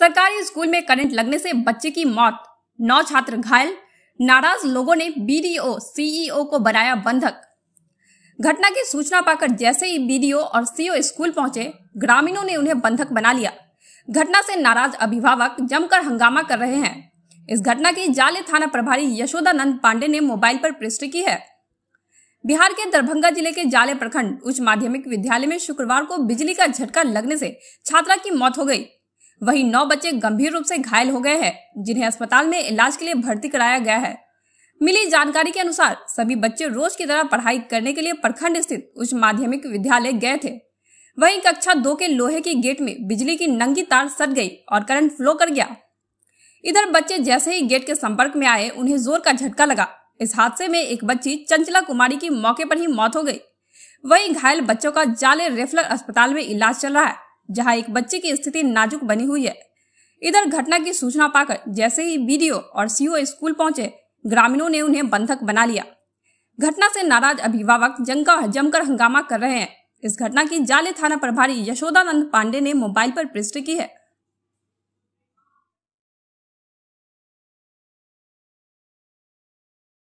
सरकारी स्कूल में करंट लगने से बच्चे की मौत नौ छात्र घायल नाराज लोगों ने बीडीओ सीईओ को बनाया बंधक घटना की सूचना पाकर जैसे ही बीडीओ और सीईओ स्कूल पहुंचे ग्रामीणों ने उन्हें बंधक बना लिया घटना से नाराज अभिभावक जमकर हंगामा कर रहे हैं इस घटना की जाले थाना प्रभारी यशोदानंद पांडे ने मोबाइल पर पृष्टि की है बिहार के दरभंगा जिले के जाले प्रखंड उच्च माध्यमिक विद्यालय में शुक्रवार को बिजली का झटका लगने से छात्रा की मौत हो गई वहीं नौ बच्चे गंभीर रूप से घायल हो गए हैं जिन्हें अस्पताल में इलाज के लिए भर्ती कराया गया है मिली जानकारी के अनुसार सभी बच्चे रोज की तरह पढ़ाई करने के लिए प्रखंड स्थित उच्च माध्यमिक विद्यालय गए थे वहीं कक्षा दो के लोहे के गेट में बिजली की नंगी तार सट गई और करंट फ्लो कर गया इधर बच्चे जैसे ही गेट के संपर्क में आए उन्हें जोर का झटका लगा इस हादसे में एक बच्ची चंचला कुमारी की मौके पर ही मौत हो गई वहीं घायल बच्चों का जाले रेफलर अस्पताल में इलाज चल रहा है जहां एक बच्चे की स्थिति नाजुक बनी हुई है इधर घटना की सूचना पाकर जैसे ही बीडीओ और सीओ स्कूल पहुंचे ग्रामीणों ने उन्हें बंधक बना लिया घटना से नाराज अभिभावक जमकर जमकर हंगामा कर रहे हैं इस घटना की जाले थाना प्रभारी यशोदानंद पांडे ने मोबाइल पर पृष्टि की है